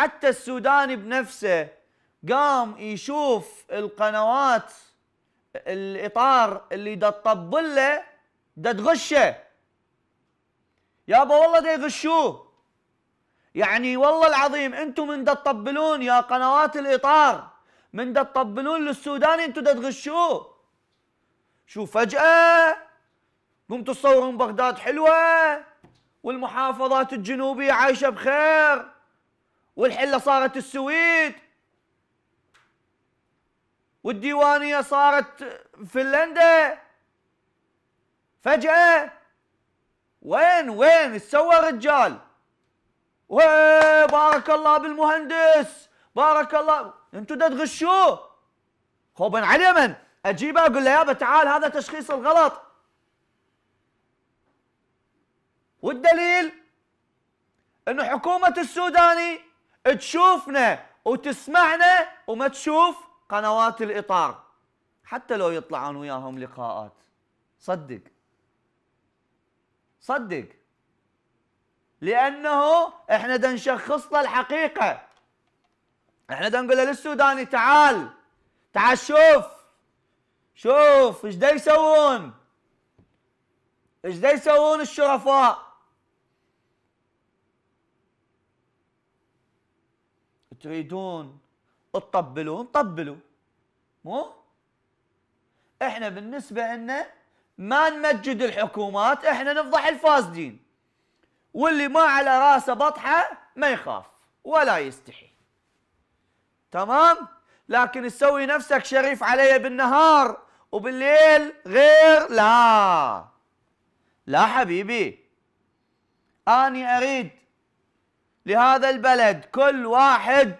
حتى السوداني بنفسه قام يشوف القنوات الاطار اللي دا تطبل له دا تغشه يابا والله دا يغشوه يعني والله العظيم انتم من دا تطبلون يا قنوات الاطار من دا تطبلون للسوداني انتم دا تغشوه شو فجأة قمتوا تصورون بغداد حلوة والمحافظات الجنوبية عايشة بخير والحله صارت السويد والديوانيه صارت فنلندا فجاه وين وين سوى رجال بارك الله بالمهندس بارك الله انتم دا تغشوه خوبا على من اجيبه اقول له يابا تعال هذا تشخيص الغلط والدليل انه حكومه السوداني تشوفنا وتسمعنا وما تشوف قنوات الاطار حتى لو يطلعون وياهم لقاءات صدق صدق لانه احنا دا نشخص له الحقيقه احنا دا نقول للسوداني تعال تعال شوف شوف ايش دا يسوون ايش دا يسوون الشرفاء تريدون تطبلون طبلوا مو احنا بالنسبه لنا ما نمجد الحكومات احنا نفضح الفاسدين واللي ما على راسه بطحه ما يخاف ولا يستحي تمام لكن تسوي نفسك شريف علي بالنهار وبالليل غير لا لا حبيبي اني اريد لهذا البلد كل واحد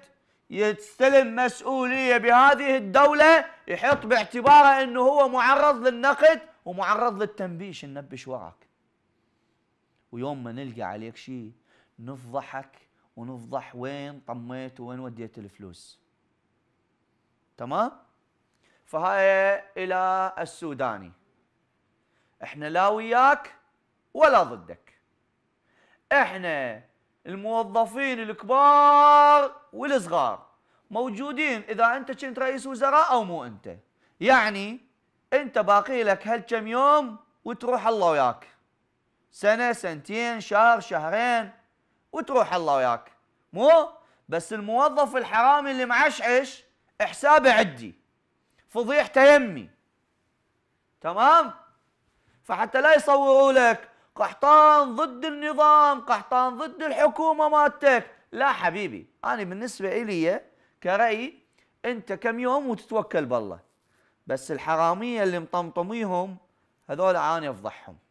يستلم مسؤولية بهذه الدولة يحط باعتباره أنه هو معرض للنقد ومعرض للتنبيش ننبش وراك ويوم ما نلقى عليك شيء نفضحك ونفضح وين طميت وين وديت الفلوس تمام فهاي إلى السوداني احنا لا وياك ولا ضدك احنا الموظفين الكبار والصغار موجودين اذا انت كنت رئيس وزراء او مو انت يعني انت باقي لك هالكم يوم وتروح الله وياك سنه سنتين شهر شهرين وتروح الله وياك مو بس الموظف الحرامي اللي معشعش حسابه عدي فضيحته يمي تمام فحتى لا يصوروا لك قحطان ضد النظام قحطان ضد الحكومه مالتك لا حبيبي انا بالنسبه الي كرأي انت كم يوم وتتوكل بالله بس الحراميه اللي مطمطميهم هذول انا افضحهم